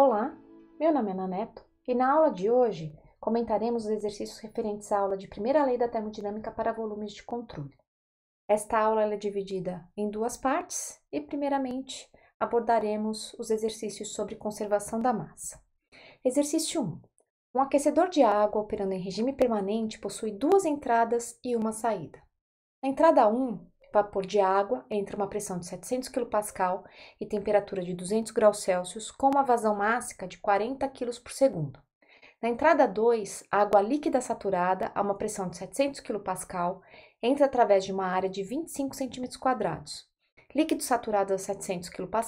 Olá, meu nome é Naneto e na aula de hoje comentaremos os exercícios referentes à aula de primeira lei da termodinâmica para volumes de controle. Esta aula é dividida em duas partes e, primeiramente, abordaremos os exercícios sobre conservação da massa. Exercício 1. Um aquecedor de água operando em regime permanente possui duas entradas e uma saída. Na entrada 1, vapor de água entre uma pressão de 700 kPa e temperatura de 200 graus Celsius com uma vazão máxima de 40 kg por segundo. Na entrada 2, a água líquida saturada a uma pressão de 700 kPa entra através de uma área de 25 cm Líquido saturado a 700 kPa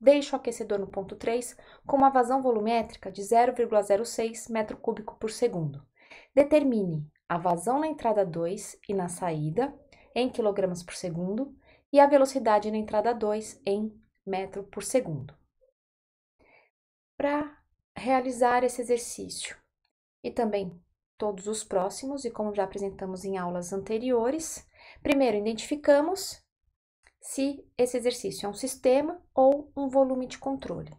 deixa o aquecedor no ponto 3 com uma vazão volumétrica de 0,06 m3 por segundo. Determine a vazão na entrada 2 e na saída em quilogramas por segundo e a velocidade na entrada 2 em metro por segundo. Para realizar esse exercício e também todos os próximos, e como já apresentamos em aulas anteriores, primeiro identificamos se esse exercício é um sistema ou um volume de controle.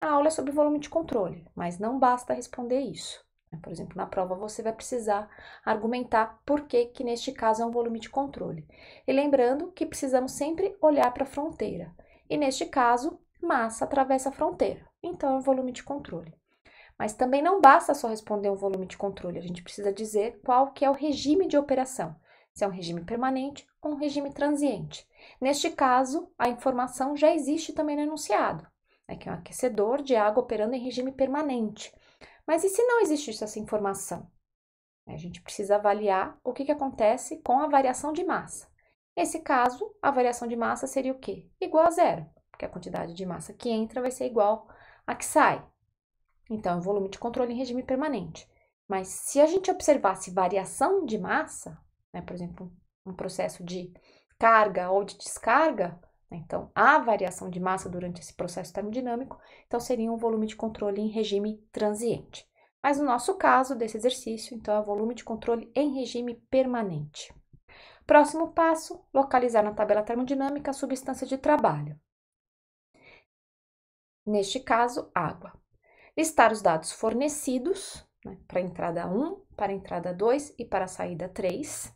A aula é sobre volume de controle, mas não basta responder isso. Né? Por exemplo, na prova você vai precisar argumentar por que, que neste caso é um volume de controle. E lembrando que precisamos sempre olhar para a fronteira. E neste caso, massa atravessa a fronteira, então é um volume de controle. Mas também não basta só responder um volume de controle, a gente precisa dizer qual que é o regime de operação, se é um regime permanente ou um regime transiente. Neste caso, a informação já existe também no enunciado, é que é um aquecedor de água operando em regime permanente. Mas e se não existisse essa informação? A gente precisa avaliar o que, que acontece com a variação de massa. Nesse caso, a variação de massa seria o quê? Igual a zero, porque a quantidade de massa que entra vai ser igual a que sai. Então, é o volume de controle em regime permanente. Mas se a gente observasse variação de massa, né, por exemplo, um processo de carga ou de descarga, então, a variação de massa durante esse processo termodinâmico, então seria um volume de controle em regime transiente. Mas no nosso caso desse exercício, então é volume de controle em regime permanente. Próximo passo, localizar na tabela termodinâmica a substância de trabalho. Neste caso, água. Listar os dados fornecidos né, para a entrada 1, para a entrada 2 e para a saída 3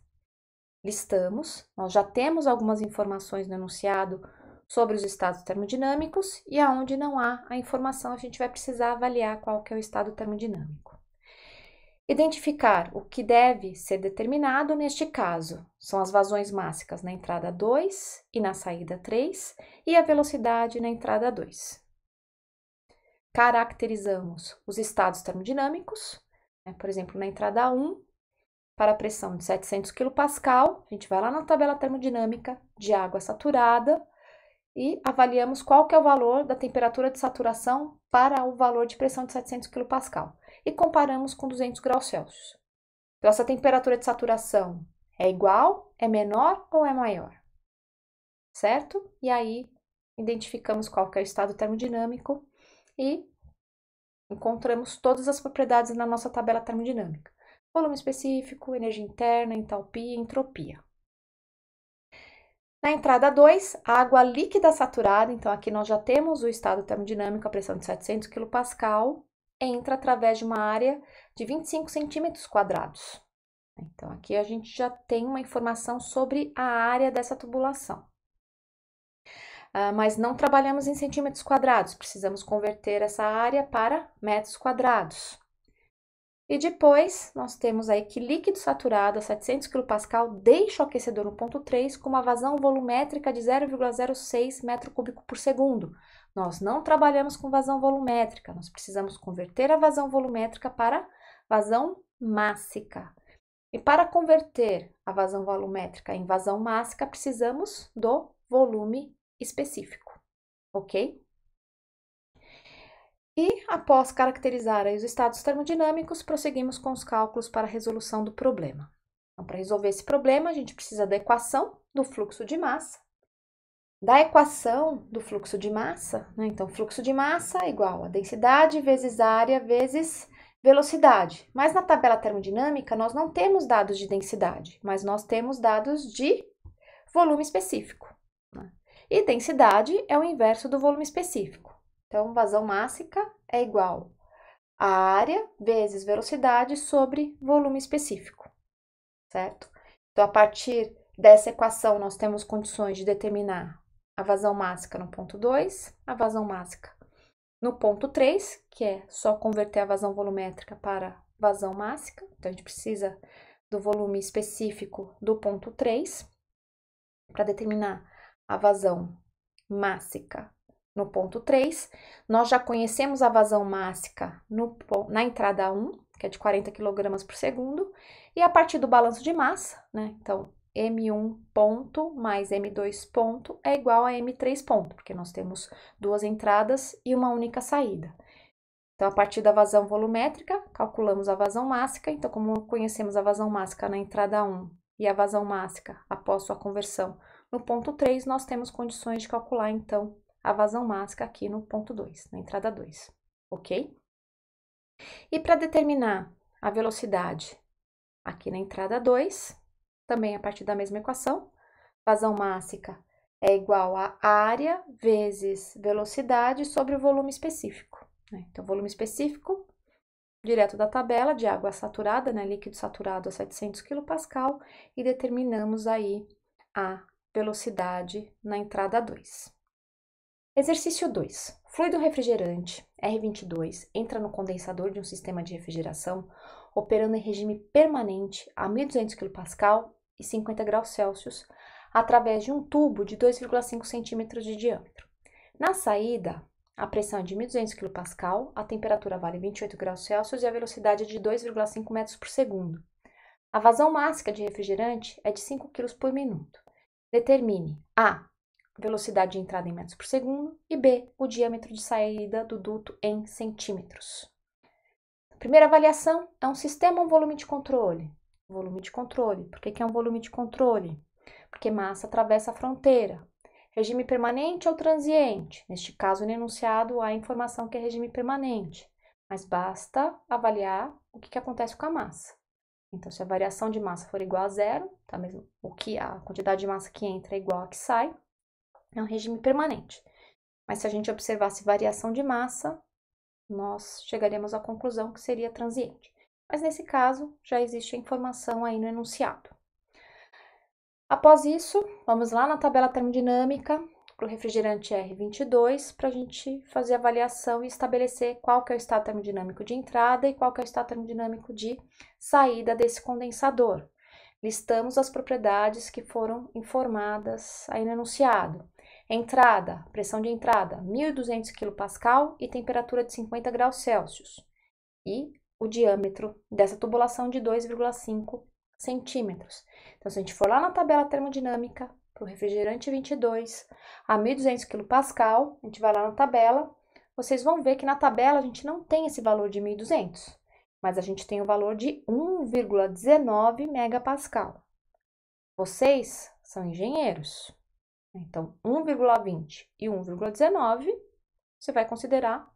listamos, nós já temos algumas informações no enunciado sobre os estados termodinâmicos e aonde não há a informação, a gente vai precisar avaliar qual que é o estado termodinâmico. Identificar o que deve ser determinado neste caso são as vazões máxicas na entrada 2 e na saída 3 e a velocidade na entrada 2. Caracterizamos os estados termodinâmicos, né? por exemplo, na entrada 1, para a pressão de 700 kPa, a gente vai lá na tabela termodinâmica de água saturada e avaliamos qual que é o valor da temperatura de saturação para o valor de pressão de 700 kPa e comparamos com 200 graus Celsius. Então, essa temperatura de saturação é igual, é menor ou é maior? Certo? E aí, identificamos qual que é o estado termodinâmico e encontramos todas as propriedades na nossa tabela termodinâmica volume específico, energia interna, entalpia, entropia. Na entrada 2, água líquida saturada, então aqui nós já temos o estado termodinâmico, a pressão de 700 kPa, entra através de uma área de 25 centímetros quadrados. Então, aqui a gente já tem uma informação sobre a área dessa tubulação. Ah, mas não trabalhamos em centímetros quadrados, precisamos converter essa área para metros quadrados. E depois, nós temos aí que líquido saturado a 700 kPa deixa o aquecedor 1.3 com uma vazão volumétrica de 0,06 m3 por segundo. Nós não trabalhamos com vazão volumétrica, nós precisamos converter a vazão volumétrica para vazão mássica. E para converter a vazão volumétrica em vazão mássica, precisamos do volume específico, ok? E, após caracterizar os estados termodinâmicos, prosseguimos com os cálculos para a resolução do problema. Então, para resolver esse problema, a gente precisa da equação do fluxo de massa. Da equação do fluxo de massa, né? então, fluxo de massa é igual a densidade vezes área vezes velocidade. Mas na tabela termodinâmica, nós não temos dados de densidade, mas nós temos dados de volume específico. Né? E densidade é o inverso do volume específico. Então, vazão mássica é igual a área vezes velocidade sobre volume específico, certo? Então, a partir dessa equação, nós temos condições de determinar a vazão mássica no ponto 2, a vazão mássica no ponto 3, que é só converter a vazão volumétrica para vazão mássica. Então, a gente precisa do volume específico do ponto 3 para determinar a vazão mássica no ponto 3. Nós já conhecemos a vazão mássica no, na entrada 1, que é de 40 kg por segundo, e a partir do balanço de massa, né? Então, M1 ponto mais M2 ponto é igual a M3 ponto, porque nós temos duas entradas e uma única saída. Então, a partir da vazão volumétrica, calculamos a vazão mássica. Então, como conhecemos a vazão mássica na entrada 1 e a vazão mássica após sua conversão no ponto 3, nós temos condições de calcular, então, a vazão máxima aqui no ponto 2, na entrada 2, ok? E para determinar a velocidade aqui na entrada 2, também a partir da mesma equação, vazão mássica é igual a área vezes velocidade sobre o volume específico. Né? Então, volume específico, direto da tabela de água saturada, né? líquido saturado a 700 kPa, e determinamos aí a velocidade na entrada 2. Exercício 2. Fluido refrigerante R22 entra no condensador de um sistema de refrigeração operando em regime permanente a 1200 kPa e 50 graus Celsius através de um tubo de 2,5 cm de diâmetro. Na saída, a pressão é de 1.200 kPa, a temperatura vale 28 graus Celsius e a velocidade é de 2,5 m por segundo. A vazão máxima de refrigerante é de 5 kg por minuto. Determine A velocidade de entrada em metros por segundo, e B, o diâmetro de saída do duto em centímetros. A primeira avaliação é um sistema ou um volume de controle? Volume de controle. Por que, que é um volume de controle? Porque massa atravessa a fronteira. Regime permanente ou transiente? Neste caso, no enunciado, há informação que é regime permanente, mas basta avaliar o que, que acontece com a massa. Então, se a variação de massa for igual a zero, tá mesmo, o que a quantidade de massa que entra é igual a que sai, é um regime permanente. Mas se a gente observasse variação de massa, nós chegaríamos à conclusão que seria transiente. Mas nesse caso, já existe a informação aí no enunciado. Após isso, vamos lá na tabela termodinâmica para o refrigerante R22 para a gente fazer a avaliação e estabelecer qual que é o estado termodinâmico de entrada e qual que é o estado termodinâmico de saída desse condensador. Listamos as propriedades que foram informadas aí no enunciado. Entrada, pressão de entrada, 1.200 kPa e temperatura de 50 graus Celsius. E o diâmetro dessa tubulação de 2,5 centímetros. Então, se a gente for lá na tabela termodinâmica, para o refrigerante 22, a 1.200 kPa, a gente vai lá na tabela, vocês vão ver que na tabela a gente não tem esse valor de 1.200, mas a gente tem o valor de 1,19 MPa. Vocês são engenheiros. Então, 1,20 e 1,19, você vai considerar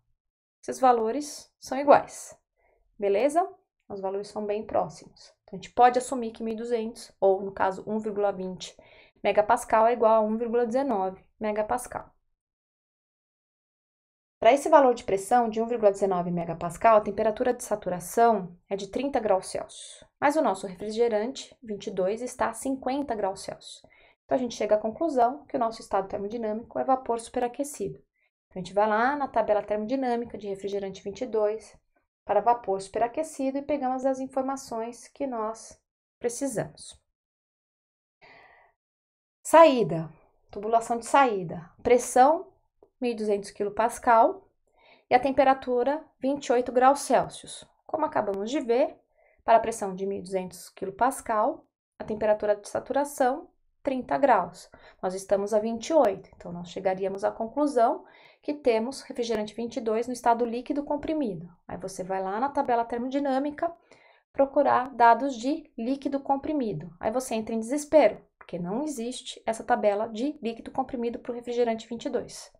que esses valores são iguais, beleza? Os valores são bem próximos. Então, a gente pode assumir que 1.200, ou no caso 1,20 megapascal, é igual a 1,19 megapascal. Para esse valor de pressão de 1,19 megapascal, a temperatura de saturação é de 30 graus Celsius, mas o nosso refrigerante 22 está a 50 graus Celsius. Então, a gente chega à conclusão que o nosso estado termodinâmico é vapor superaquecido. Então, a gente vai lá na tabela termodinâmica de refrigerante 22 para vapor superaquecido e pegamos as informações que nós precisamos. Saída, tubulação de saída, pressão 1.200 kPa e a temperatura 28 graus Celsius. Como acabamos de ver, para a pressão de 1.200 kPa, a temperatura de saturação 30 graus. Nós estamos a 28, então nós chegaríamos à conclusão que temos refrigerante 22 no estado líquido comprimido. Aí você vai lá na tabela termodinâmica procurar dados de líquido comprimido. Aí você entra em desespero, porque não existe essa tabela de líquido comprimido para o refrigerante 22.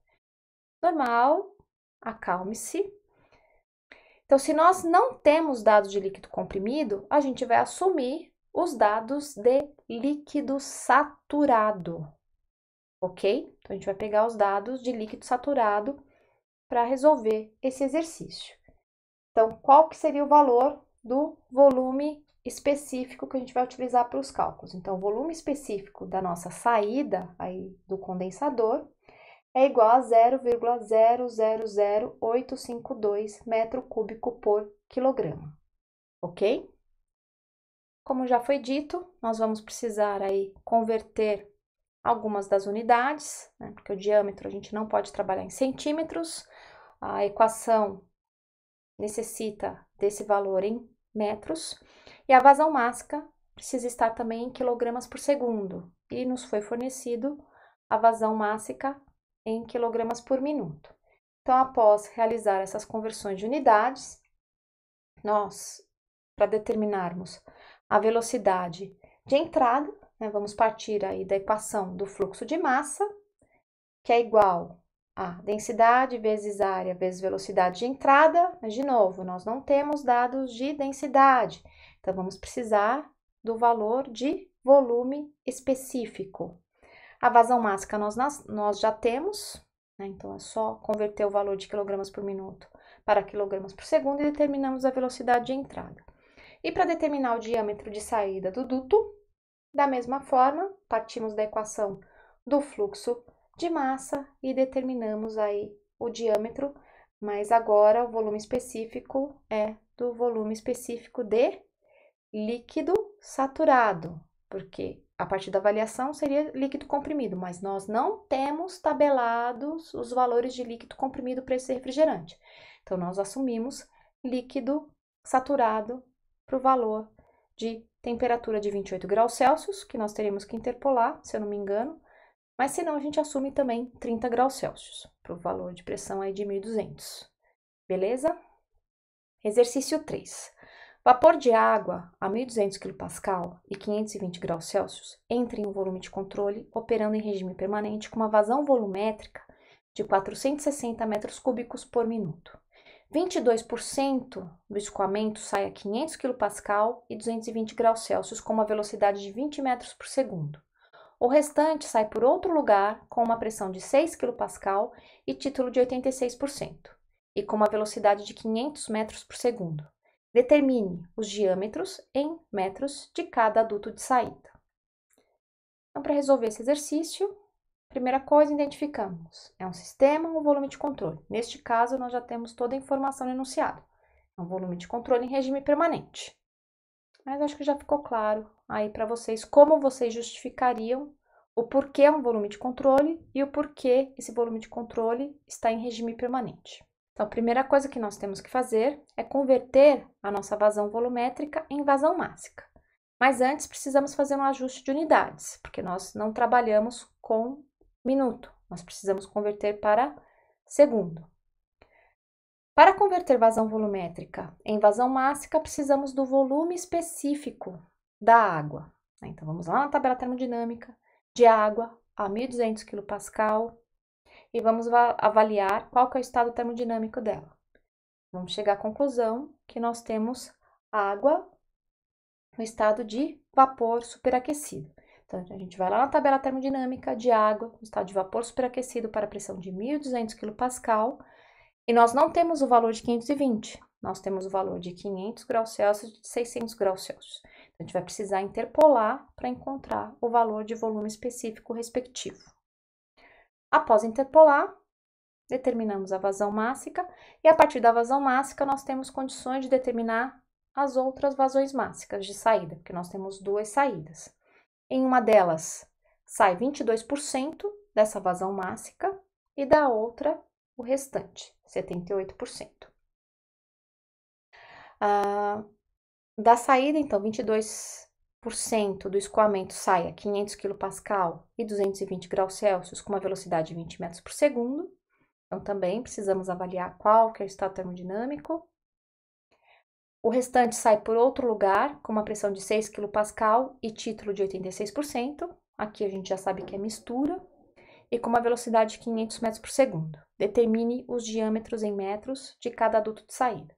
Normal, acalme-se. Então, se nós não temos dados de líquido comprimido, a gente vai assumir os dados de líquido saturado, ok? Então, a gente vai pegar os dados de líquido saturado para resolver esse exercício. Então, qual que seria o valor do volume específico que a gente vai utilizar para os cálculos? Então, o volume específico da nossa saída aí do condensador é igual a 0,000852 metro cúbico por quilograma, ok? Como já foi dito, nós vamos precisar aí converter algumas das unidades, né, porque o diâmetro a gente não pode trabalhar em centímetros, a equação necessita desse valor em metros, e a vazão máxima precisa estar também em quilogramas por segundo, e nos foi fornecido a vazão máxima em quilogramas por minuto. Então, após realizar essas conversões de unidades, nós, para determinarmos a velocidade de entrada, né, vamos partir aí da equação do fluxo de massa, que é igual a densidade vezes área vezes velocidade de entrada, mas de novo, nós não temos dados de densidade, então vamos precisar do valor de volume específico. A vazão máxima nós, nós já temos, né, então é só converter o valor de quilogramas por minuto para quilogramas por segundo e determinamos a velocidade de entrada. E para determinar o diâmetro de saída do duto, da mesma forma, partimos da equação do fluxo de massa e determinamos aí o diâmetro, mas agora o volume específico é do volume específico de líquido saturado, porque a partir da avaliação seria líquido comprimido, mas nós não temos tabelados os valores de líquido comprimido para esse refrigerante. Então, nós assumimos líquido saturado para o valor de temperatura de 28 graus Celsius, que nós teremos que interpolar, se eu não me engano, mas se não, a gente assume também 30 graus Celsius, para o valor de pressão aí de 1.200, beleza? Exercício 3. Vapor de água a 1.200 kPa e 520 graus Celsius entra em um volume de controle operando em regime permanente com uma vazão volumétrica de 460 metros cúbicos por minuto. 22% do escoamento sai a 500 kPa e 220 graus Celsius com uma velocidade de 20 metros por segundo. O restante sai por outro lugar com uma pressão de 6 kPa e título de 86%, e com uma velocidade de 500 metros por segundo. Determine os diâmetros em metros de cada duto de saída. Então, para resolver esse exercício, Primeira coisa, identificamos: é um sistema ou um volume de controle? Neste caso, nós já temos toda a informação no enunciado. É um volume de controle em regime permanente. Mas acho que já ficou claro aí para vocês como vocês justificariam o porquê é um volume de controle e o porquê esse volume de controle está em regime permanente. Então, a primeira coisa que nós temos que fazer é converter a nossa vazão volumétrica em vazão mássica. Mas antes precisamos fazer um ajuste de unidades, porque nós não trabalhamos com minuto. Nós precisamos converter para segundo. Para converter vazão volumétrica em vazão mássica, precisamos do volume específico da água. Né? Então, vamos lá na tabela termodinâmica de água a 1.200 kPa e vamos avaliar qual que é o estado termodinâmico dela. Vamos chegar à conclusão que nós temos água no estado de vapor superaquecido importante. A gente vai lá na tabela termodinâmica de água, no estado de vapor superaquecido para pressão de 1.200 kPa, e nós não temos o valor de 520, nós temos o valor de 500 graus Celsius e de 600 graus Celsius. Então, a gente vai precisar interpolar para encontrar o valor de volume específico respectivo. Após interpolar, determinamos a vazão mássica e a partir da vazão mássica nós temos condições de determinar as outras vazões mássicas de saída, porque nós temos duas saídas. Em uma delas, sai 22% dessa vazão mássica e da outra o restante, 78%. Ah, da saída, então, 22% do escoamento sai a 500 kPa e 220 graus Celsius com uma velocidade de 20 metros por segundo. Então, também precisamos avaliar qual que é o estado termodinâmico o restante sai por outro lugar, com uma pressão de 6 kPa e título de 86%. Aqui a gente já sabe que é mistura. E com uma velocidade de 500 metros por segundo. Determine os diâmetros em metros de cada duto de saída.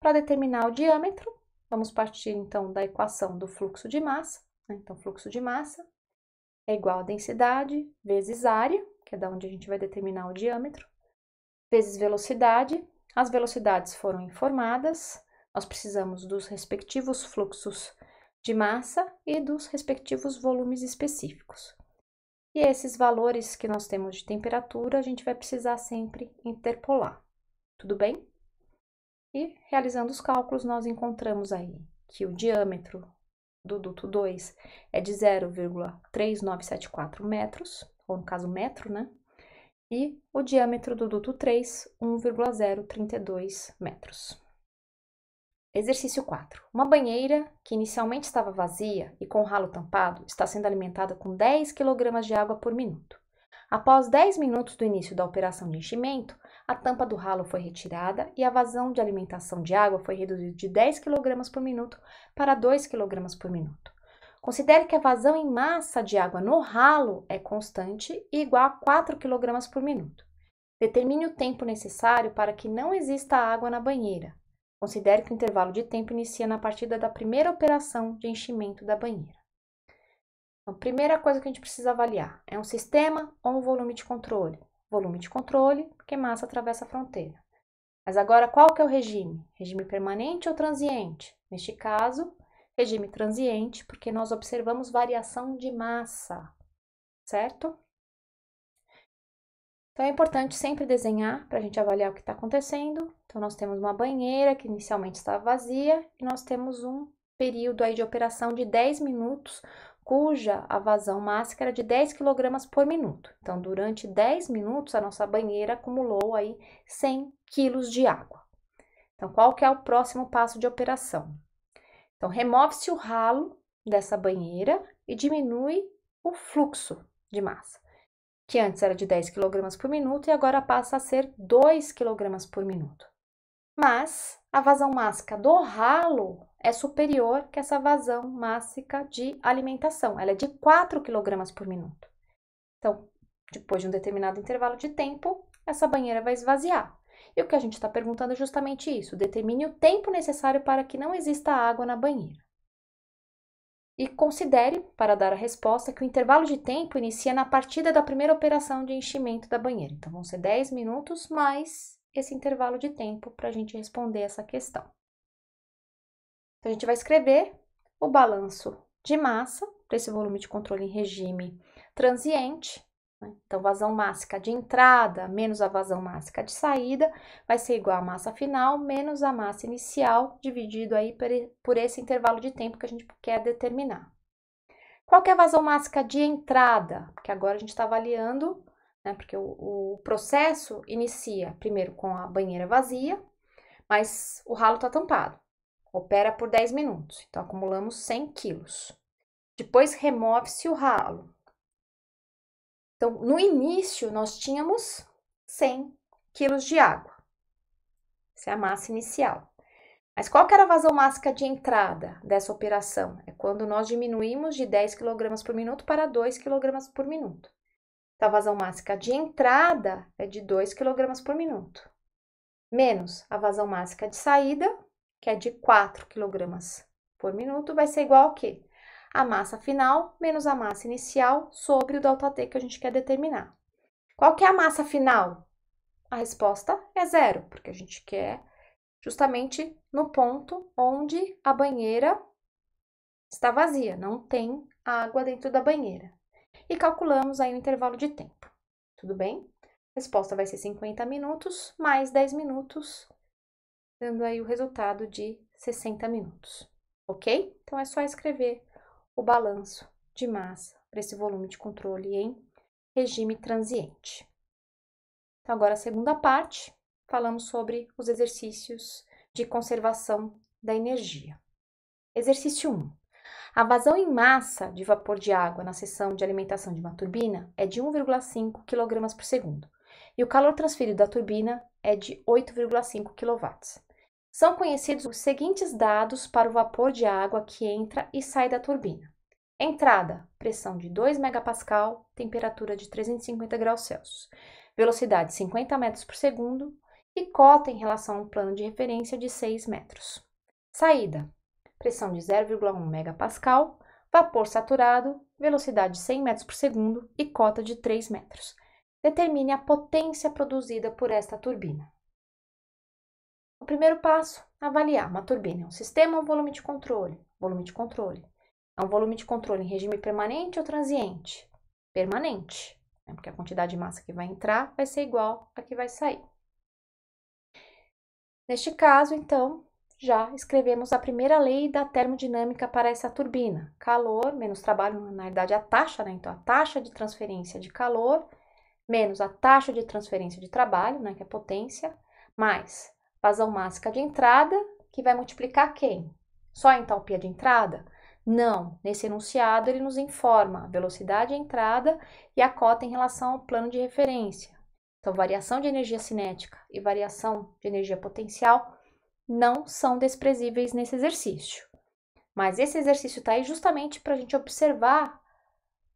Para determinar o diâmetro, vamos partir então da equação do fluxo de massa. Né? Então, fluxo de massa é igual a densidade vezes área, que é da onde a gente vai determinar o diâmetro, vezes velocidade. As velocidades foram informadas nós precisamos dos respectivos fluxos de massa e dos respectivos volumes específicos. E esses valores que nós temos de temperatura, a gente vai precisar sempre interpolar, tudo bem? E realizando os cálculos, nós encontramos aí que o diâmetro do duto 2 é de 0,3974 metros, ou no caso metro, né? E o diâmetro do duto 3, 1,032 metros. Exercício 4. Uma banheira que inicialmente estava vazia e com o ralo tampado está sendo alimentada com 10 kg de água por minuto. Após 10 minutos do início da operação de enchimento, a tampa do ralo foi retirada e a vazão de alimentação de água foi reduzida de 10 kg por minuto para 2 kg por minuto. Considere que a vazão em massa de água no ralo é constante e igual a 4 kg por minuto. Determine o tempo necessário para que não exista água na banheira, Considere que o intervalo de tempo inicia na partida da primeira operação de enchimento da banheira. Então, primeira coisa que a gente precisa avaliar é um sistema ou um volume de controle. Volume de controle, porque massa atravessa a fronteira. Mas agora, qual que é o regime? Regime permanente ou transiente? Neste caso, regime transiente, porque nós observamos variação de massa, certo? Então, é importante sempre desenhar para a gente avaliar o que está acontecendo. Então, nós temos uma banheira que inicialmente estava vazia e nós temos um período aí de operação de 10 minutos, cuja a vazão máxima era é de 10 kg por minuto. Então, durante 10 minutos, a nossa banheira acumulou aí 100 kg de água. Então, qual que é o próximo passo de operação? Então, remove-se o ralo dessa banheira e diminui o fluxo de massa que antes era de 10 kg por minuto e agora passa a ser 2 kg por minuto. Mas a vazão mássica do ralo é superior que essa vazão mássica de alimentação, ela é de 4 kg por minuto. Então, depois de um determinado intervalo de tempo, essa banheira vai esvaziar. E o que a gente está perguntando é justamente isso: determine o tempo necessário para que não exista água na banheira e considere, para dar a resposta, que o intervalo de tempo inicia na partida da primeira operação de enchimento da banheira. Então, vão ser 10 minutos mais esse intervalo de tempo para a gente responder essa questão. Então, a gente vai escrever o balanço de massa para esse volume de controle em regime transiente né? Então, vazão mássica de entrada menos a vazão mássica de saída vai ser igual à massa final menos a massa inicial dividido aí por esse intervalo de tempo que a gente quer determinar. Qual que é a vazão mássica de entrada? Porque agora a gente está avaliando, né, porque o, o processo inicia primeiro com a banheira vazia, mas o ralo está tampado. Opera por 10 minutos, então acumulamos 100 quilos. Depois remove-se o ralo, então, no início, nós tínhamos 100 quilos de água. Essa é a massa inicial. Mas qual que era a vazão máxima de entrada dessa operação? É quando nós diminuímos de 10 kg por minuto para 2 kg por minuto. Então, a vazão máxima de entrada é de 2 kg por minuto, menos a vazão máxima de saída, que é de 4 kg por minuto, vai ser igual a quê? a massa final menos a massa inicial sobre o ΔT que a gente quer determinar. Qual que é a massa final? A resposta é zero, porque a gente quer justamente no ponto onde a banheira está vazia, não tem água dentro da banheira. E calculamos aí o intervalo de tempo, tudo bem? A resposta vai ser 50 minutos mais 10 minutos, dando aí o resultado de 60 minutos, ok? Então, é só escrever o balanço de massa para esse volume de controle em regime transiente. Então, agora a segunda parte, falamos sobre os exercícios de conservação da energia. Exercício 1. A vazão em massa de vapor de água na seção de alimentação de uma turbina é de 1,5 kg por segundo e o calor transferido da turbina é de 8,5 kW. São conhecidos os seguintes dados para o vapor de água que entra e sai da turbina. Entrada: pressão de 2 MPa, temperatura de 350 graus Celsius, velocidade 50 metros por segundo e cota em relação a um plano de referência de 6 metros. Saída: pressão de 0,1 MPa, vapor saturado, velocidade 100 metros por segundo e cota de 3 metros. Determine a potência produzida por esta turbina. O primeiro passo, avaliar. Uma turbina é um sistema ou um volume de controle? Volume de controle. É um volume de controle em regime permanente ou transiente? Permanente, né? porque a quantidade de massa que vai entrar vai ser igual à que vai sair. Neste caso, então, já escrevemos a primeira lei da termodinâmica para essa turbina. Calor menos trabalho, na verdade, a taxa, né? Então, a taxa de transferência de calor menos a taxa de transferência de trabalho, né? Que é a potência, mais Vazão máxima de entrada, que vai multiplicar quem? Só a entalpia de entrada? Não, nesse enunciado ele nos informa a velocidade de entrada e a cota em relação ao plano de referência. Então, variação de energia cinética e variação de energia potencial não são desprezíveis nesse exercício. Mas esse exercício está aí justamente para a gente observar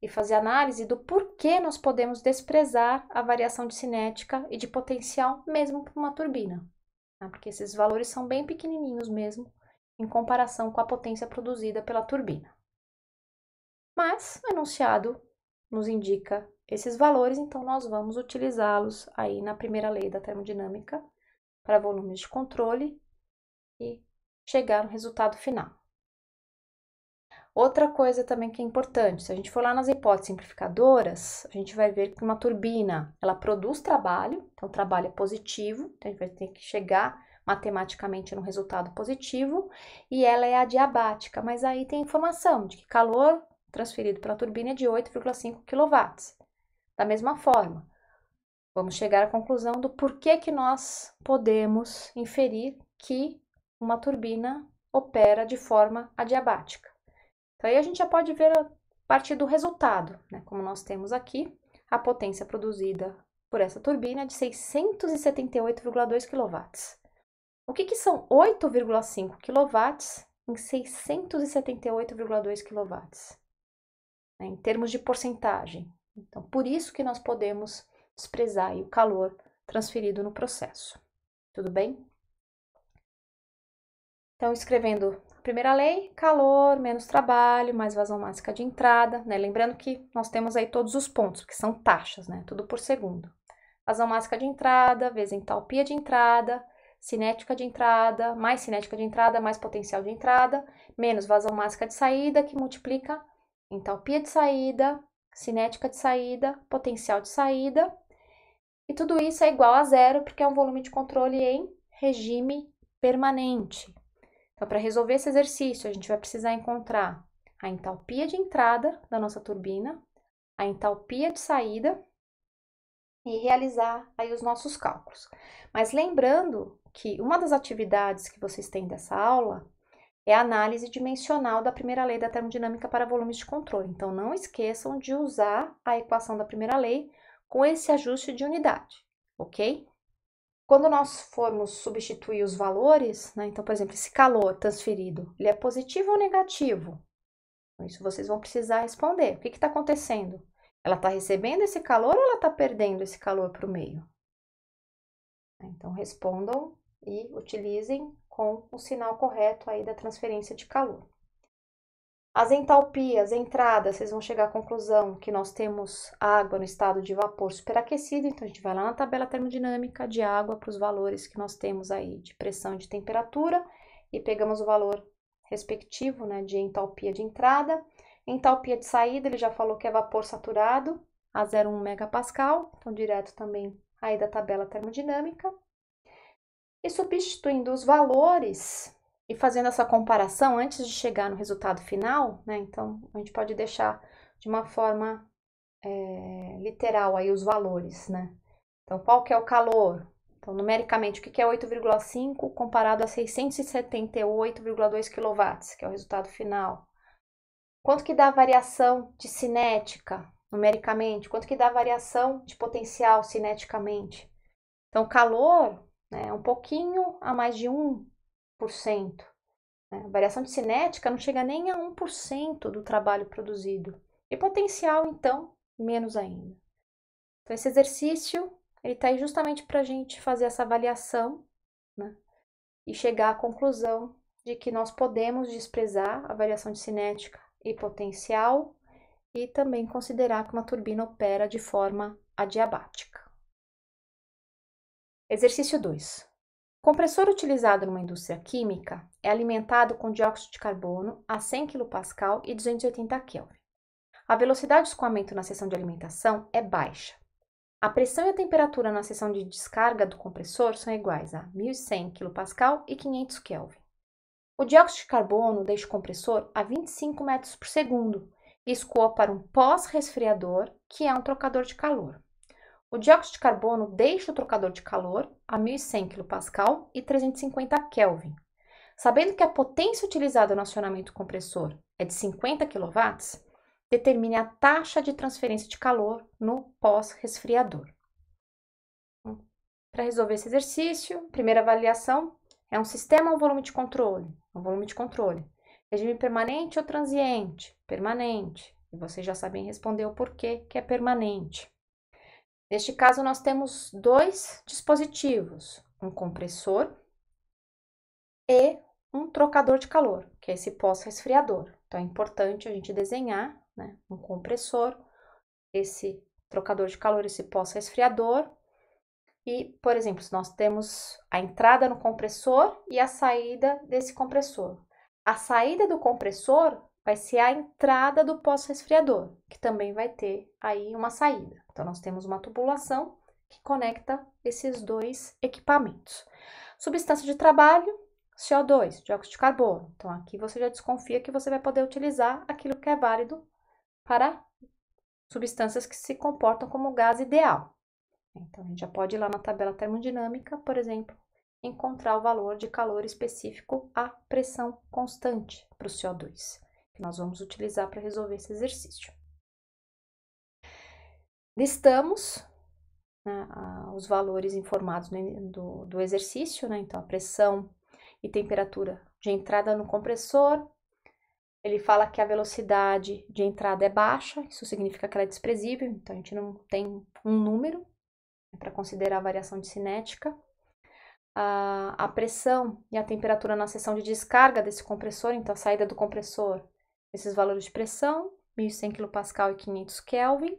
e fazer análise do porquê nós podemos desprezar a variação de cinética e de potencial mesmo para uma turbina. Né, porque esses valores são bem pequenininhos mesmo, em comparação com a potência produzida pela turbina. Mas o enunciado nos indica esses valores, então nós vamos utilizá-los aí na primeira lei da termodinâmica para volumes de controle e chegar no resultado final. Outra coisa também que é importante, se a gente for lá nas hipóteses simplificadoras, a gente vai ver que uma turbina, ela produz trabalho, então trabalho é positivo, então a gente vai ter que chegar matematicamente num resultado positivo, e ela é adiabática, mas aí tem informação de que calor transferido pela turbina é de 8,5 kW. Da mesma forma, vamos chegar à conclusão do porquê que nós podemos inferir que uma turbina opera de forma adiabática. Então, aí a gente já pode ver a partir do resultado, né? Como nós temos aqui, a potência produzida por essa turbina é de 678,2 kW. O que, que são 8,5 kW em 678,2 kW? Né? Em termos de porcentagem. Então, por isso que nós podemos desprezar o calor transferido no processo. Tudo bem? Então, escrevendo Primeira lei, calor, menos trabalho, mais vazão máxima de entrada, né? Lembrando que nós temos aí todos os pontos, que são taxas, né? Tudo por segundo. Vazão máxima de entrada, vezes entalpia de entrada, cinética de entrada, mais cinética de entrada, mais potencial de entrada, menos vazão máxima de saída, que multiplica entalpia de saída, cinética de saída, potencial de saída. E tudo isso é igual a zero, porque é um volume de controle em regime permanente. Então, para resolver esse exercício, a gente vai precisar encontrar a entalpia de entrada da nossa turbina, a entalpia de saída e realizar aí os nossos cálculos. Mas lembrando que uma das atividades que vocês têm dessa aula é a análise dimensional da primeira lei da termodinâmica para volumes de controle. Então, não esqueçam de usar a equação da primeira lei com esse ajuste de unidade, ok? Quando nós formos substituir os valores, né, então, por exemplo, esse calor transferido, ele é positivo ou negativo? Isso vocês vão precisar responder. O que está acontecendo? Ela está recebendo esse calor ou ela está perdendo esse calor para o meio? Então, respondam e utilizem com o sinal correto aí da transferência de calor. As entalpias, entradas, vocês vão chegar à conclusão que nós temos água no estado de vapor superaquecido, então a gente vai lá na tabela termodinâmica de água para os valores que nós temos aí de pressão e de temperatura e pegamos o valor respectivo, né, de entalpia de entrada, entalpia de saída, ele já falou que é vapor saturado a 0,1 megapascal, então direto também aí da tabela termodinâmica. E substituindo os valores, e fazendo essa comparação antes de chegar no resultado final, né? Então, a gente pode deixar de uma forma é, literal aí os valores, né? Então, qual que é o calor? Então, numericamente, o que é 8,5 comparado a 678,2 kW, que é o resultado final? Quanto que dá a variação de cinética, numericamente? Quanto que dá a variação de potencial cineticamente? Então, calor né, é um pouquinho a mais de 1 1%. Né? A variação de cinética não chega nem a 1% do trabalho produzido. E potencial, então, menos ainda. Então, esse exercício ele está aí justamente para a gente fazer essa avaliação né? e chegar à conclusão de que nós podemos desprezar a variação de cinética e potencial e também considerar que uma turbina opera de forma adiabática. Exercício 2. O compressor utilizado numa indústria química é alimentado com dióxido de carbono a 100 kPa e 280 Kelvin. A velocidade de escoamento na seção de alimentação é baixa. A pressão e a temperatura na seção de descarga do compressor são iguais a 1100 kPa e 500 Kelvin. O dióxido de carbono deixa o compressor a 25 metros por segundo e escoa para um pós-resfriador, que é um trocador de calor. O dióxido de carbono deixa o trocador de calor a 1.100 kPa e 350 Kelvin. Sabendo que a potência utilizada no acionamento compressor é de 50 kW, determine a taxa de transferência de calor no pós-resfriador. Então, Para resolver esse exercício, primeira avaliação é um sistema ou volume de controle? É um volume de controle. Regime permanente ou transiente? Permanente. E vocês já sabem responder o porquê que é permanente. Neste caso, nós temos dois dispositivos, um compressor e um trocador de calor, que é esse pós-resfriador. Então, é importante a gente desenhar né, um compressor, esse trocador de calor, esse pós-resfriador. E, por exemplo, se nós temos a entrada no compressor e a saída desse compressor. A saída do compressor vai ser a entrada do pós-resfriador, que também vai ter aí uma saída. Então, nós temos uma tubulação que conecta esses dois equipamentos. Substância de trabalho, CO2, dióxido de carbono. Então, aqui você já desconfia que você vai poder utilizar aquilo que é válido para substâncias que se comportam como gás ideal. Então, a gente já pode ir lá na tabela termodinâmica, por exemplo, encontrar o valor de calor específico à pressão constante para o CO2 que nós vamos utilizar para resolver esse exercício. Listamos né, os valores informados do, do exercício, né, então a pressão e temperatura de entrada no compressor. Ele fala que a velocidade de entrada é baixa, isso significa que ela é desprezível, então a gente não tem um número né, para considerar a variação de cinética. A, a pressão e a temperatura na seção de descarga desse compressor, então a saída do compressor esses valores de pressão, 1.100 kPa e 500 Kelvin,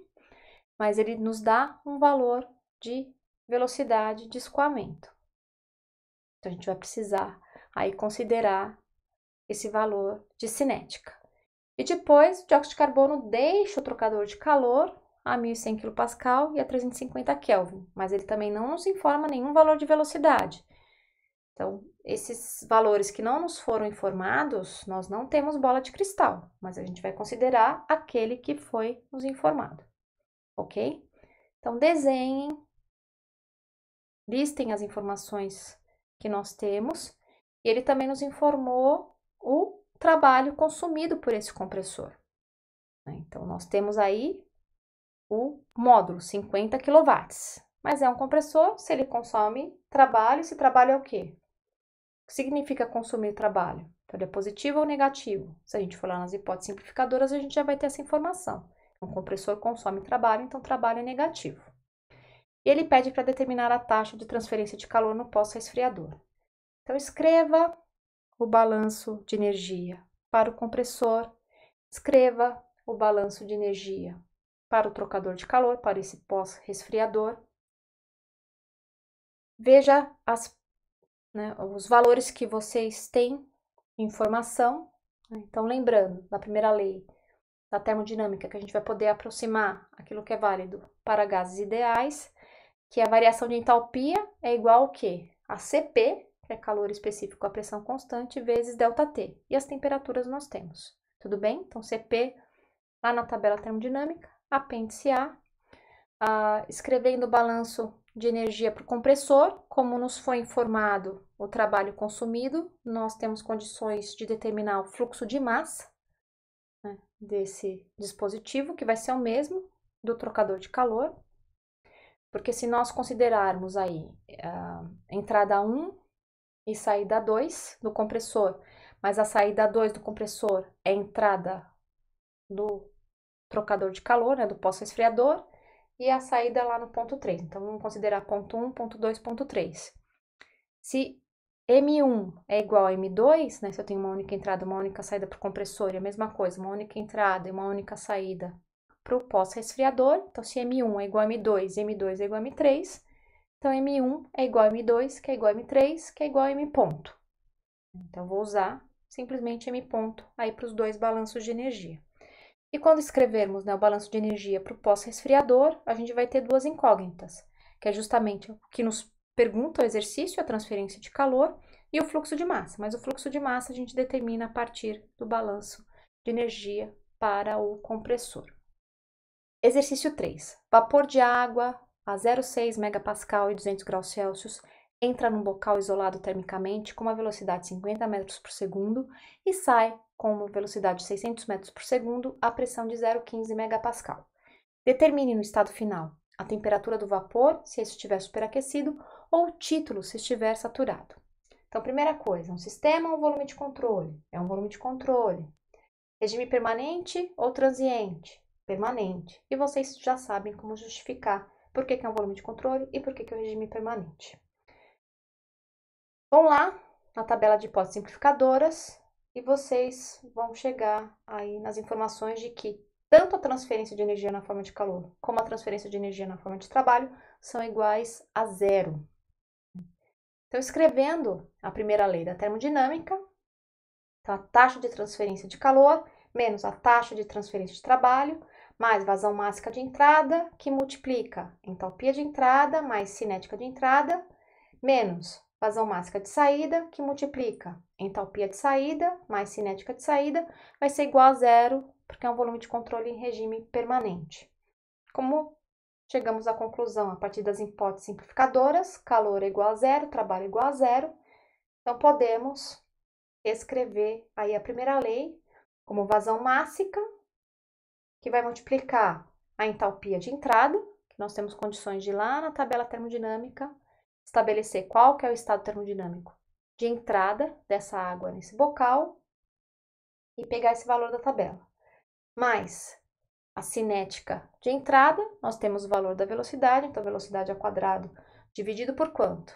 mas ele nos dá um valor de velocidade de escoamento. Então, a gente vai precisar aí considerar esse valor de cinética. E depois, o dióxido de carbono deixa o trocador de calor a 1.100 kPa e a 350 Kelvin, mas ele também não nos informa nenhum valor de velocidade. Então, esses valores que não nos foram informados, nós não temos bola de cristal, mas a gente vai considerar aquele que foi nos informado, ok? Então, desenhem, listem as informações que nós temos, e ele também nos informou o trabalho consumido por esse compressor. Né? Então, nós temos aí o módulo, 50 kW, mas é um compressor, se ele consome trabalho, esse trabalho é o quê? O que significa consumir trabalho? Então, ele é positivo ou negativo? Se a gente for lá nas hipóteses simplificadoras, a gente já vai ter essa informação. Um compressor consome trabalho, então trabalho é negativo. E ele pede para determinar a taxa de transferência de calor no pós-resfriador. Então, escreva o balanço de energia para o compressor, escreva o balanço de energia para o trocador de calor, para esse pós-resfriador. Veja as né, os valores que vocês têm em formação. Né. Então, lembrando da primeira lei da termodinâmica, que a gente vai poder aproximar aquilo que é válido para gases ideais, que a variação de entalpia é igual ao quê? A CP, que é calor específico à pressão constante, vezes ΔT. E as temperaturas nós temos, tudo bem? Então, CP, lá tá na tabela termodinâmica, apêndice A, ah, escrevendo o balanço de energia para o compressor. Como nos foi informado o trabalho consumido, nós temos condições de determinar o fluxo de massa né, desse dispositivo, que vai ser o mesmo do trocador de calor. Porque se nós considerarmos aí eh, a entrada 1 e saída 2 do compressor, mas a saída 2 do compressor é a entrada do trocador de calor, né, do pós-resfriador, e a saída lá no ponto 3. Então, vamos considerar ponto 1, ponto 2, ponto 3. Se M1 é igual a M2, né, se eu tenho uma única entrada, uma única saída para o compressor, e a mesma coisa, uma única entrada e uma única saída para o pós-resfriador, então se M1 é igual a M2, e M2 é igual a M3, então M1 é igual a M2, que é igual a M3, que é igual a M ponto. Então, vou usar simplesmente M ponto aí para os dois balanços de energia. E quando escrevermos né, o balanço de energia para o pós-resfriador, a gente vai ter duas incógnitas, que é justamente o que nos pergunta o exercício, a transferência de calor e o fluxo de massa. Mas o fluxo de massa a gente determina a partir do balanço de energia para o compressor. Exercício 3. Vapor de água a 0,6 MPa e 200 graus Celsius entra num bocal isolado termicamente com uma velocidade de 50 metros por segundo e sai com velocidade de 600 metros por segundo a pressão de 0,15 MPa. Determine no estado final a temperatura do vapor, se esse estiver superaquecido, ou o título, se estiver saturado. Então, primeira coisa, um sistema ou um volume de controle? É um volume de controle. Regime permanente ou transiente? Permanente. E vocês já sabem como justificar por que, que é um volume de controle e por que, que é um regime permanente. Vamos lá, na tabela de hipóteses simplificadoras, e vocês vão chegar aí nas informações de que tanto a transferência de energia na forma de calor como a transferência de energia na forma de trabalho são iguais a zero. Então, escrevendo a primeira lei da termodinâmica, então a taxa de transferência de calor menos a taxa de transferência de trabalho, mais vazão máxima de entrada, que multiplica entalpia de entrada mais cinética de entrada, menos Vazão máxima de saída, que multiplica entalpia de saída mais cinética de saída, vai ser igual a zero, porque é um volume de controle em regime permanente. Como chegamos à conclusão a partir das hipóteses simplificadoras, calor é igual a zero, trabalho é igual a zero, então podemos escrever aí a primeira lei como vazão mássica, que vai multiplicar a entalpia de entrada, que nós temos condições de ir lá na tabela termodinâmica estabelecer qual que é o estado termodinâmico de entrada dessa água nesse bocal e pegar esse valor da tabela. Mais a cinética de entrada, nós temos o valor da velocidade, então velocidade ao quadrado dividido por quanto?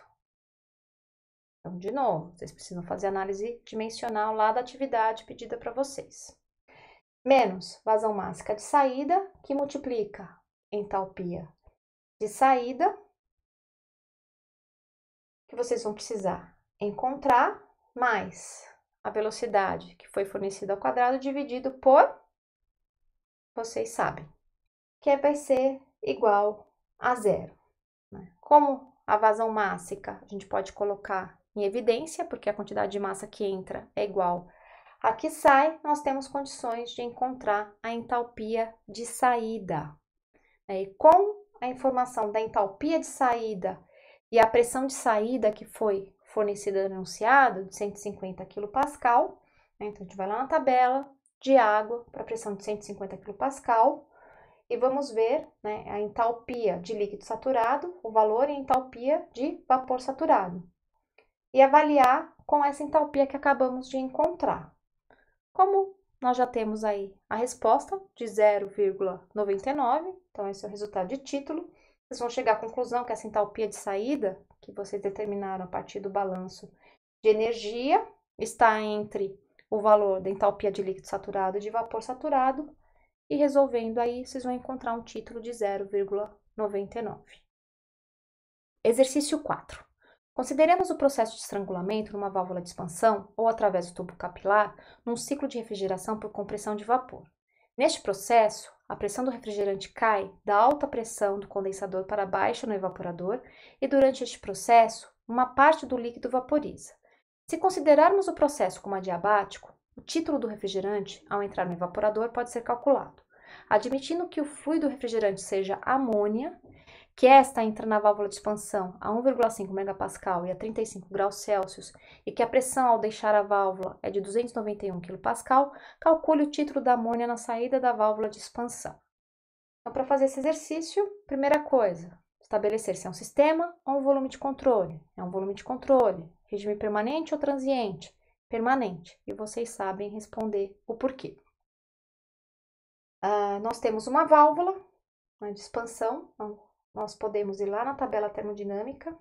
Então, de novo, vocês precisam fazer análise dimensional lá da atividade pedida para vocês. Menos vazão mássica de saída, que multiplica entalpia de saída que vocês vão precisar encontrar mais a velocidade que foi fornecida ao quadrado dividido por, vocês sabem, que é, vai ser igual a zero. Né? Como a vazão mássica a gente pode colocar em evidência, porque a quantidade de massa que entra é igual a que sai, nós temos condições de encontrar a entalpia de saída. Né? E com a informação da entalpia de saída e a pressão de saída que foi fornecida no enunciado, de 150 kPa, né? então a gente vai lá na tabela de água para pressão de 150 kPa e vamos ver né, a entalpia de líquido saturado, o valor e a entalpia de vapor saturado e avaliar com essa entalpia que acabamos de encontrar. Como nós já temos aí a resposta de 0,99, então esse é o resultado de título, vocês vão chegar à conclusão que essa entalpia de saída, que vocês determinaram a partir do balanço de energia, está entre o valor da entalpia de líquido saturado e de vapor saturado, e resolvendo aí, vocês vão encontrar um título de 0,99. Exercício 4. Consideremos o processo de estrangulamento numa válvula de expansão ou através do tubo capilar num ciclo de refrigeração por compressão de vapor. Neste processo, a pressão do refrigerante cai da alta pressão do condensador para baixo no evaporador e, durante este processo, uma parte do líquido vaporiza. Se considerarmos o processo como adiabático, o título do refrigerante, ao entrar no evaporador, pode ser calculado, admitindo que o fluido refrigerante seja amônia que esta entra na válvula de expansão a 1,5 MPa e a 35 graus Celsius e que a pressão ao deixar a válvula é de 291 kPa, calcule o título da amônia na saída da válvula de expansão. Então, para fazer esse exercício, primeira coisa, estabelecer se é um sistema ou um volume de controle. É um volume de controle, regime permanente ou transiente? Permanente. E vocês sabem responder o porquê. Uh, nós temos uma válvula né, de expansão, nós podemos ir lá na tabela termodinâmica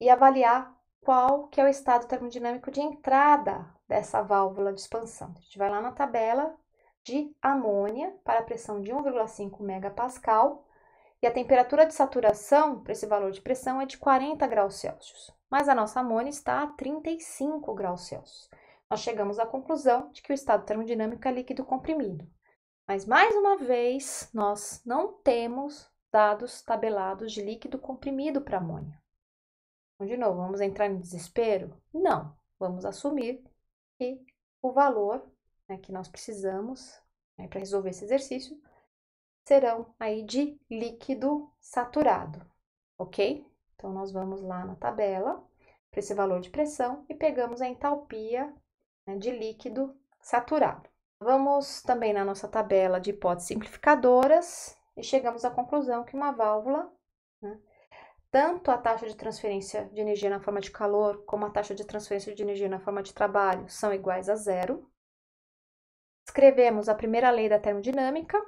e avaliar qual que é o estado termodinâmico de entrada dessa válvula de expansão. Então, a gente vai lá na tabela de amônia para a pressão de 1,5 megapascal e a temperatura de saturação para esse valor de pressão é de 40 graus Celsius, mas a nossa amônia está a 35 graus Celsius. Nós chegamos à conclusão de que o estado termodinâmico é líquido comprimido. Mas mais uma vez, nós não temos dados tabelados de líquido comprimido para amônia. Então, de novo, vamos entrar em desespero? Não, vamos assumir que o valor né, que nós precisamos né, para resolver esse exercício serão aí de líquido saturado, ok? Então, nós vamos lá na tabela para esse valor de pressão e pegamos a entalpia né, de líquido saturado. Vamos também na nossa tabela de hipóteses simplificadoras e chegamos à conclusão que uma válvula, né, tanto a taxa de transferência de energia na forma de calor como a taxa de transferência de energia na forma de trabalho são iguais a zero. Escrevemos a primeira lei da termodinâmica,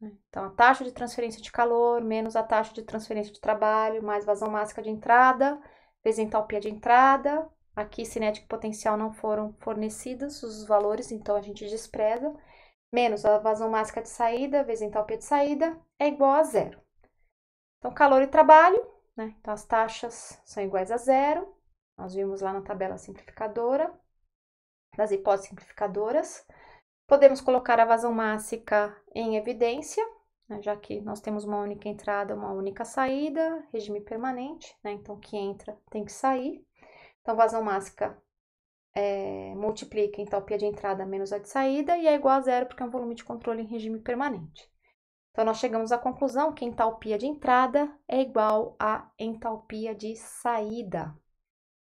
né, então, a taxa de transferência de calor menos a taxa de transferência de trabalho, mais vazão máxima de entrada, vezes entalpia de entrada, Aqui, cinético potencial não foram fornecidos os valores, então a gente despreza. Menos a vazão máxima de saída vezes entalpia de saída é igual a zero. Então, calor e trabalho, né? Então, as taxas são iguais a zero. Nós vimos lá na tabela simplificadora, das hipóteses simplificadoras. Podemos colocar a vazão mássica em evidência, né, já que nós temos uma única entrada, uma única saída, regime permanente, né, então que entra tem que sair. Então, vazão mássica é, multiplica a entalpia de entrada menos a de saída e é igual a zero porque é um volume de controle em regime permanente. Então, nós chegamos à conclusão que entalpia de entrada é igual a entalpia de saída.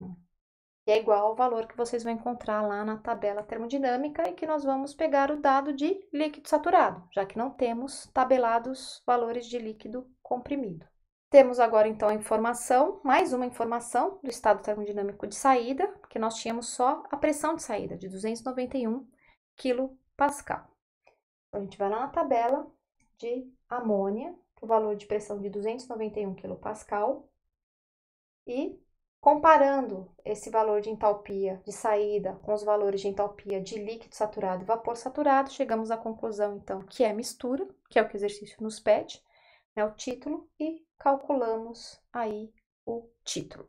E é igual ao valor que vocês vão encontrar lá na tabela termodinâmica e que nós vamos pegar o dado de líquido saturado, já que não temos tabelados valores de líquido comprimido. Temos agora, então, a informação, mais uma informação do estado termodinâmico de saída, que nós tínhamos só a pressão de saída de 291 kPa. Então, a gente vai lá na tabela de amônia, o valor de pressão de 291 kPa, e comparando esse valor de entalpia de saída com os valores de entalpia de líquido saturado e vapor saturado, chegamos à conclusão, então, que é mistura, que é o que o exercício nos pede, né, o título e calculamos aí o título.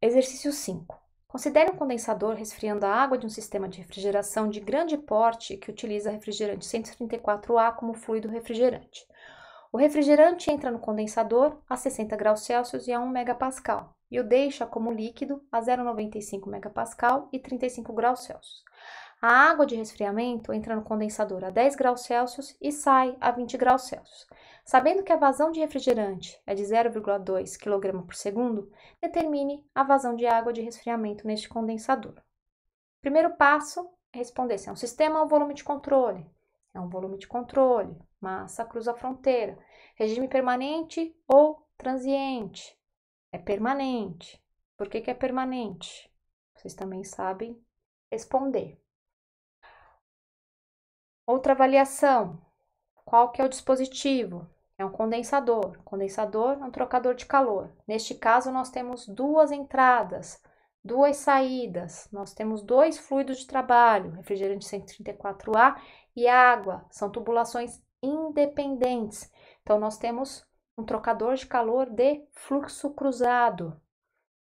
Exercício 5. Considere um condensador resfriando a água de um sistema de refrigeração de grande porte que utiliza refrigerante 134A como fluido refrigerante. O refrigerante entra no condensador a 60 graus Celsius e a 1 MPa e o deixa como líquido a 0,95 MPa e 35 graus Celsius. A água de resfriamento entra no condensador a 10 graus Celsius e sai a 20 graus Celsius. Sabendo que a vazão de refrigerante é de 0,2 kg por segundo, determine a vazão de água de resfriamento neste condensador. Primeiro passo é responder se é um sistema ou um volume de controle. É um volume de controle, massa cruza a fronteira, regime permanente ou transiente. É permanente. Por que, que é permanente? Vocês também sabem responder. Outra avaliação, qual que é o dispositivo? É um condensador. Condensador é um trocador de calor. Neste caso, nós temos duas entradas, duas saídas. Nós temos dois fluidos de trabalho, refrigerante 134A e água. São tubulações independentes. Então, nós temos um trocador de calor de fluxo cruzado.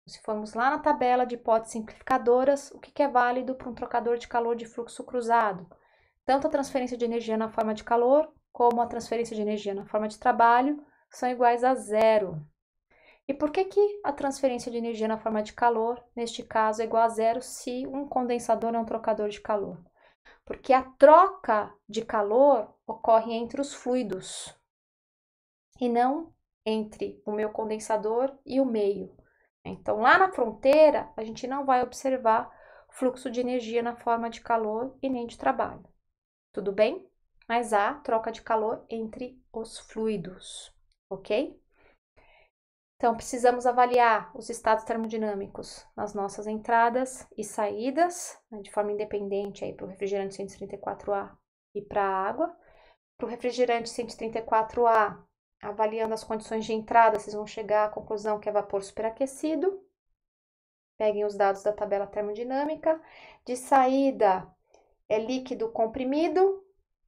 Se formos lá na tabela de hipóteses simplificadoras, o que, que é válido para um trocador de calor de fluxo cruzado? Tanto a transferência de energia na forma de calor, como a transferência de energia na forma de trabalho, são iguais a zero. E por que, que a transferência de energia na forma de calor, neste caso, é igual a zero se um condensador é um trocador de calor? Porque a troca de calor ocorre entre os fluidos e não entre o meu condensador e o meio. Então, lá na fronteira, a gente não vai observar fluxo de energia na forma de calor e nem de trabalho tudo bem? Mas há troca de calor entre os fluidos, ok? Então, precisamos avaliar os estados termodinâmicos nas nossas entradas e saídas, né, de forma independente para o refrigerante 134A e para a água. Para o refrigerante 134A, avaliando as condições de entrada, vocês vão chegar à conclusão que é vapor superaquecido. Peguem os dados da tabela termodinâmica. De saída, é líquido comprimido.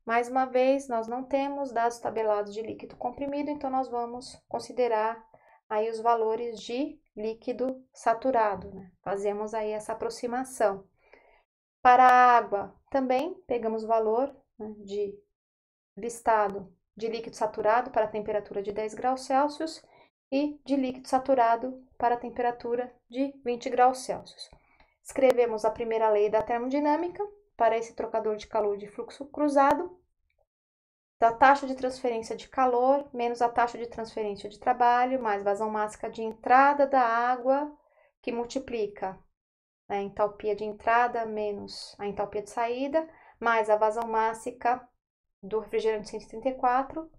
Mais uma vez, nós não temos dados tabelados de líquido comprimido, então nós vamos considerar aí os valores de líquido saturado, né? Fazemos aí essa aproximação. Para a água, também pegamos o valor né, de listado de líquido saturado para a temperatura de 10 graus Celsius e de líquido saturado para a temperatura de 20 graus Celsius. Escrevemos a primeira lei da termodinâmica, para esse trocador de calor de fluxo cruzado da taxa de transferência de calor menos a taxa de transferência de trabalho mais vazão máxima de entrada da água que multiplica né, a entalpia de entrada menos a entalpia de saída mais a vazão máxima do refrigerante 134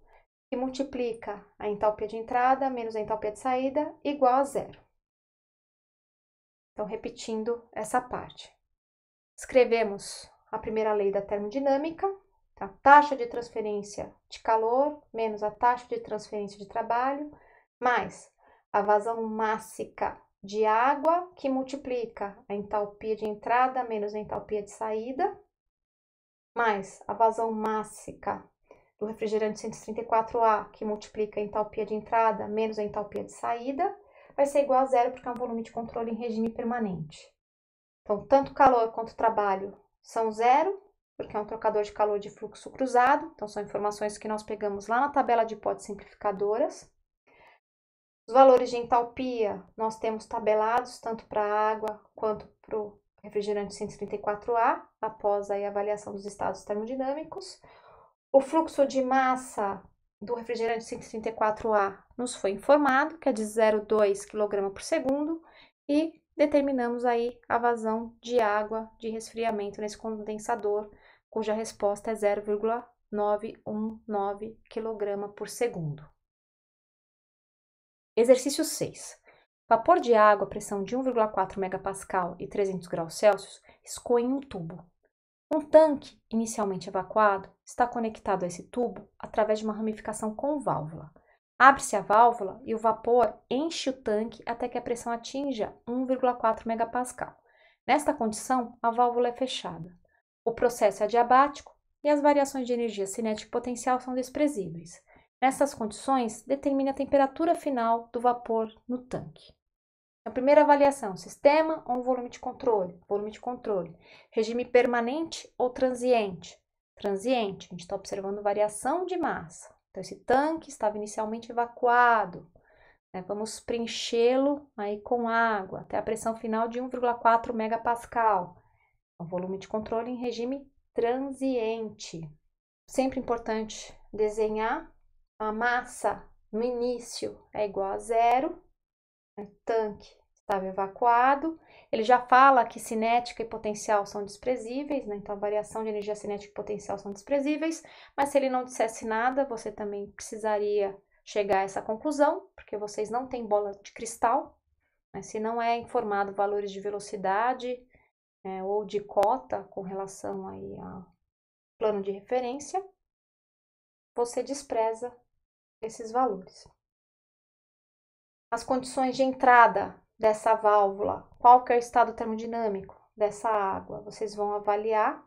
que multiplica a entalpia de entrada menos a entalpia de saída igual a zero. Então, repetindo essa parte. Escrevemos a primeira lei da termodinâmica, a tá? taxa de transferência de calor menos a taxa de transferência de trabalho, mais a vazão mássica de água que multiplica a entalpia de entrada menos a entalpia de saída, mais a vazão mássica do refrigerante 134A que multiplica a entalpia de entrada menos a entalpia de saída, vai ser igual a zero porque é um volume de controle em regime permanente. Então, tanto calor quanto trabalho são zero, porque é um trocador de calor de fluxo cruzado. Então, são informações que nós pegamos lá na tabela de potes simplificadoras. Os valores de entalpia nós temos tabelados tanto para a água quanto para o refrigerante 134A, após aí, a avaliação dos estados termodinâmicos. O fluxo de massa do refrigerante 134A nos foi informado, que é de 0,2 kg por segundo, e determinamos aí a vazão de água de resfriamento nesse condensador, cuja resposta é 0,919 kg por segundo. Exercício 6. Vapor de água pressão de 1,4 MPa e 300 graus Celsius escoa em um tubo. Um tanque, inicialmente evacuado, está conectado a esse tubo através de uma ramificação com válvula. Abre-se a válvula e o vapor enche o tanque até que a pressão atinja 1,4 MPa. Nesta condição, a válvula é fechada. O processo é adiabático e as variações de energia cinética e potencial são desprezíveis. Nessas condições, determine a temperatura final do vapor no tanque. A então, primeira avaliação, sistema ou volume de controle? Volume de controle. Regime permanente ou transiente? Transiente, a gente está observando variação de massa. Então, esse tanque estava inicialmente evacuado. Né? Vamos preenchê-lo aí com água até a pressão final de 1,4 megapascal. O é volume de controle em regime transiente. Sempre importante desenhar a massa no início é igual a zero, né? tanque estava evacuado. Ele já fala que cinética e potencial são desprezíveis, né? então a variação de energia cinética e potencial são desprezíveis, mas se ele não dissesse nada, você também precisaria chegar a essa conclusão, porque vocês não têm bola de cristal, né? se não é informado valores de velocidade é, ou de cota com relação aí ao plano de referência, você despreza esses valores. As condições de entrada dessa válvula, qual que é o estado termodinâmico dessa água. Vocês vão avaliar.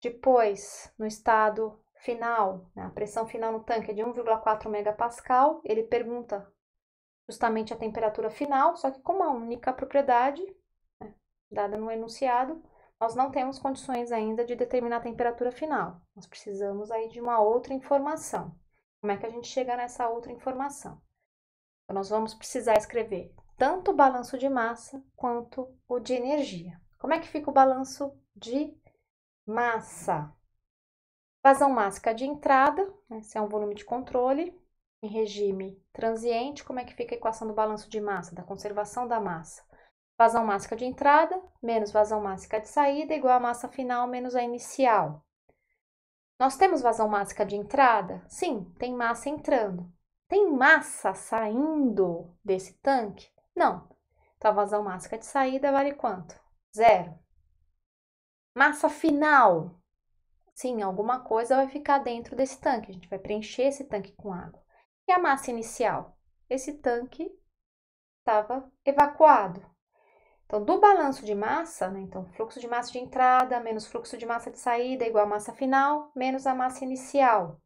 Depois, no estado final, né? a pressão final no tanque é de 1,4 megapascal, ele pergunta justamente a temperatura final, só que com uma única propriedade, né, dada no enunciado, nós não temos condições ainda de determinar a temperatura final. Nós precisamos aí de uma outra informação. Como é que a gente chega nessa outra informação? Então, nós vamos precisar escrever tanto o balanço de massa quanto o de energia. Como é que fica o balanço de massa? Vazão mássica de entrada, esse né, é um volume de controle. Em regime transiente, como é que fica a equação do balanço de massa, da conservação da massa? Vazão mássica de entrada menos vazão mássica de saída igual a massa final menos a inicial. Nós temos vazão mássica de entrada? Sim, tem massa entrando. Tem massa saindo desse tanque? Não. Tua vazão é máscara de saída vale quanto? Zero. Massa final. Sim, alguma coisa vai ficar dentro desse tanque. A gente vai preencher esse tanque com água. E a massa inicial? Esse tanque estava evacuado. Então, do balanço de massa, né, então, fluxo de massa de entrada menos fluxo de massa de saída igual a massa final menos a massa inicial.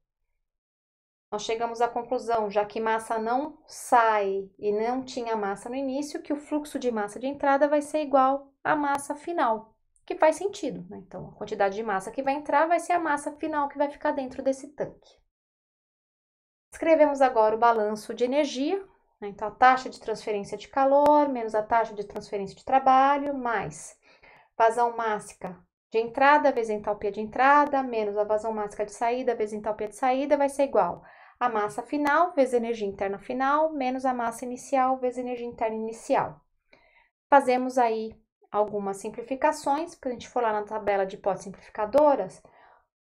Nós chegamos à conclusão, já que massa não sai e não tinha massa no início, que o fluxo de massa de entrada vai ser igual à massa final, que faz sentido. Né? Então, a quantidade de massa que vai entrar vai ser a massa final que vai ficar dentro desse tanque. Escrevemos agora o balanço de energia, né? então a taxa de transferência de calor menos a taxa de transferência de trabalho, mais vazão mássica de entrada vezes entalpia de entrada menos a vazão mássica de saída vezes entalpia de saída vai ser igual a massa final vezes a energia interna final menos a massa inicial vezes a energia interna inicial. Fazemos aí algumas simplificações, porque a gente for lá na tabela de potes simplificadoras,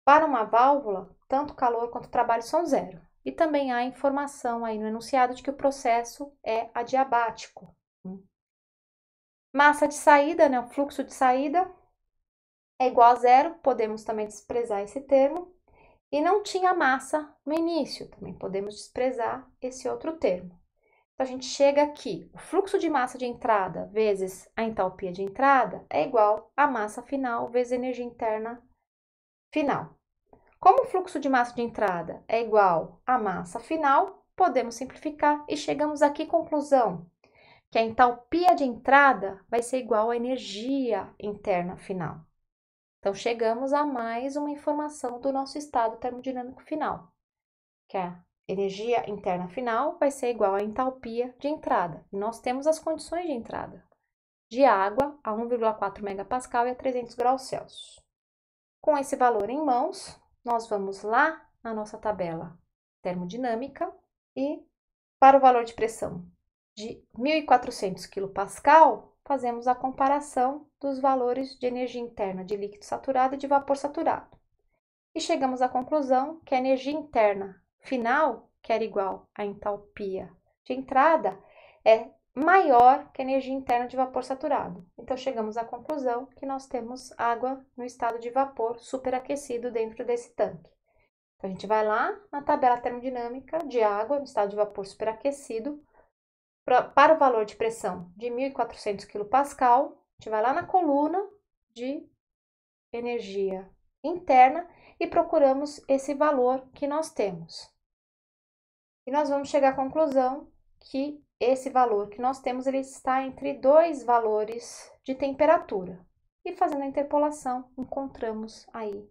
para uma válvula, tanto calor quanto trabalho são zero. E também há informação aí no enunciado de que o processo é adiabático. Massa de saída, né, o fluxo de saída é igual a zero, podemos também desprezar esse termo e não tinha massa no início. Também podemos desprezar esse outro termo. Então, a gente chega aqui, o fluxo de massa de entrada vezes a entalpia de entrada é igual à massa final vezes a energia interna final. Como o fluxo de massa de entrada é igual à massa final, podemos simplificar e chegamos aqui à conclusão que a entalpia de entrada vai ser igual à energia interna final. Então, chegamos a mais uma informação do nosso estado termodinâmico final, que a é, energia interna final vai ser igual à entalpia de entrada. E nós temos as condições de entrada de água a 1,4 megapascal e a 300 graus Celsius. Com esse valor em mãos, nós vamos lá na nossa tabela termodinâmica e para o valor de pressão de 1.400 kPa, fazemos a comparação dos valores de energia interna de líquido saturado e de vapor saturado. E chegamos à conclusão que a energia interna final, que era igual à entalpia de entrada, é maior que a energia interna de vapor saturado. Então chegamos à conclusão que nós temos água no estado de vapor superaquecido dentro desse tanque. Então a gente vai lá na tabela termodinâmica de água no estado de vapor superaquecido para o valor de pressão de 1400 kPa, a gente vai lá na coluna de energia interna e procuramos esse valor que nós temos. E nós vamos chegar à conclusão que esse valor que nós temos ele está entre dois valores de temperatura. E fazendo a interpolação, encontramos aí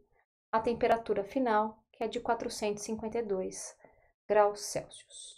a temperatura final, que é de 452 graus Celsius.